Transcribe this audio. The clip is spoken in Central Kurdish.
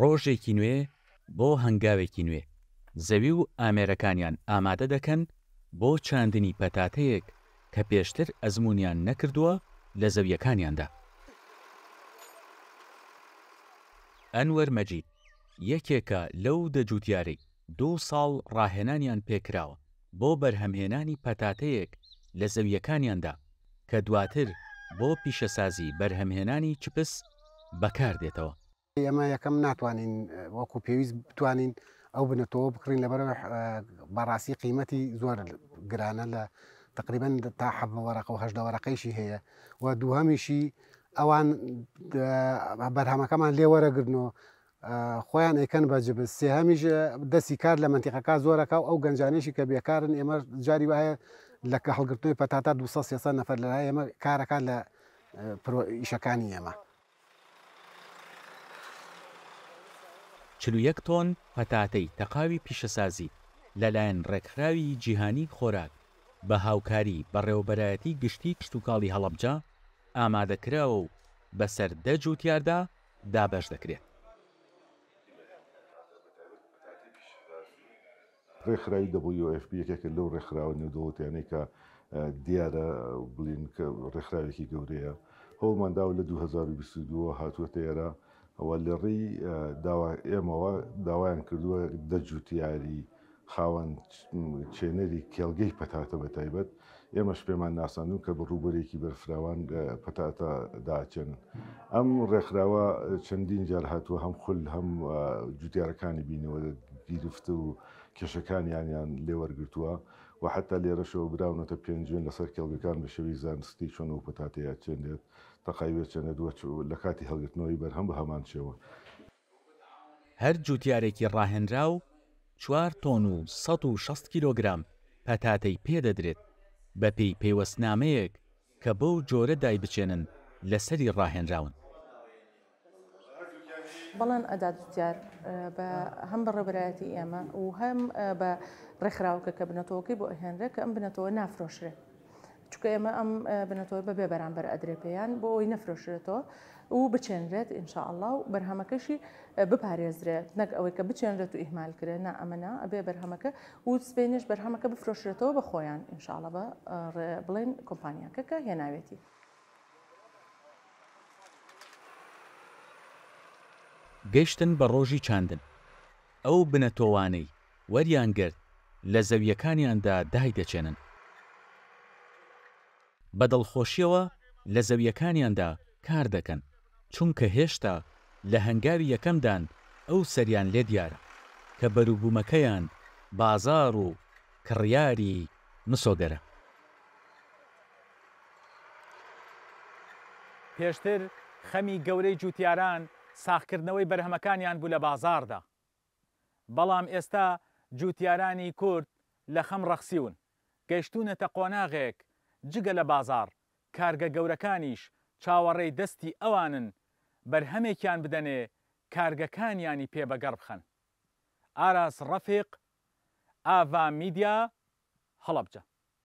ڕۆژێکی نوێ بۆ هەنگاوێکی نوێ زەوی و ئامێرەکانیان ئامادە دەکەن بۆ چاندنی پەتاتەیەک کە پێشتر ئەزمونیان نەکردووە لە زەویەکانیاندا ئەنوەر مەجید یەکێکە لەو دەجووتیاری دوو ساڵ ڕاهێنانیان پێکراوە بۆ بەرهەمهێنانی پەتاتەیەک لە زەویەکانیاندا کە دواتر بۆ پیشەسازی بەرهەمهێنانی چپس بەکار دێتەوە ئێمە یەکەم ناتوانین وەکو پێویست بتوانین ئەو بنەتەوە بکڕین لەبەر بەڕاستی قیمەتی زۆر گرانە لە تقریبن تا حەبەوەرەقە و هەشدا وەرەقەیشی هەیە و دووهەمیشی ئەوان بەرهەمەکەمان لێوەرەگرنەوە خۆیان ئەیکەن بەجب سێ هەمیش دەستی کار لە منتیقەکە زۆرەکە ئەو گەنجانێکی کە بێکارن ئێمە جاری وایە لە کە هەڵگرتوی پەتاتا 200 نەفر لەلای ئێمە کارەکان لە ئیشەکانی ئێمە. 41 تۆن پەتاتەی تەقاوی پیشەسازی لەلایەن ڕێکخراوی جیهانی خۆراک بە هاوکاری بەڕێوبەرایەتی گشتی کشتتوکاڵی هەڵەبجا ئامادەکراوە و بەسەر دەج و تیاردا دابش دەکرێت ڕێکخراوی دەبوو FBەکە لەو ڕێکخراوە نێودەوتیانێکە دیارە بڵین کە ڕێکخراوێکی گەورەیە هەوڵمانداو لە 2022 هاتووە تێرە ئەوە لە ڕێی ئێمەوە داوایان کردووە دەجووتیاری خاوەن چێنەری کێلگەی پەتاتە بە تایبەت ئێمەش پێمان ناسانون کە بە ڕوبەرێکی بەرفراوان پەتاتە داچن ئەم ڕێکخراوە چەندین جار هاتووە هەم خول هەم جوتیارەکانی بینەوە گرفتە و کێشەکانیانیان لێوەرگتووە و حتا لێرەشەوە براونەتە پێنجێن لەسەر کێڵگەکان بە شەوی زانستی چۆن و پتاتەیە چێنێت تەقاوێت چێنە دووە لە کاتی هەڵگرتنەوەی بەرهەم بە هەمان شێوە. هەر جوتیارێکی ڕاهێنرا و چوار تۆن و 160 کیلۆگرام پەتاتەی پێدەدرێت بەپی پەیوەستنامەیەک کە بەو جۆرە دای بچێنن لەسەری ڕاهێنراون. بەڵێن ئەدات جار بە هەم بە ڕێبەرایەتی ئێمە و هەم بە ڕێکخراوکە کە بنەتەوەکەی بۆ ئەهێنرە کە ئەم بنەتەوە نافرۆشرێت. چکە ئێمە ئەم بنەتەوە بە بێ بەرامبەر ئەدرێپیان بۆ ئەوی نەفرۆشرێتەوە و بچێنرێت ئینشاءله و بەرهەمەکەشی بپارێزرێت نەک ئەوەی کە بچێنرێت و ئیحمالکرێت نا ئەمەنا ئەبێ بەرهەمەکە و سبێنش بەرهەمەکە بفرۆشرێتەوە بە خۆیان ئینشاءڵە بە بڵێن کۆمپانیاکە کە هێناوێتی. گەیشتن بە ڕۆژی چاندن ئەو بنەتۆوانەی وەریان گرت لە زەویەکانیاندا دای دەچێنن بە دڵخۆشیەوە لە زەویەکانیاندا کار دەکەن چونکە هێشتا لە هەنگاوی یەکەمدان ئەو سەریان لێ دیارە کە بەروبوومەکەیان بازار و کڕیاری مسۆگەرە پێشتر خەمی گەورەی جوتیاران ساخکردنەوەی بەرهەمەکانیان بوو لە بازاردا بەڵام ئێستا جوتیارانی کورد لە خەم ڕەخسیون گەیشتونەتە قۆناغێک جگە لە بازار کارگە گەورەکانیش چاوەڕێی دەستی ئەوانن بەرهەمێکیان بدەنێ کارگەکانیانی پێبەگەڕ بخەن ئاراس ڕەفیق ئاڤ میدیا هەڵەبجە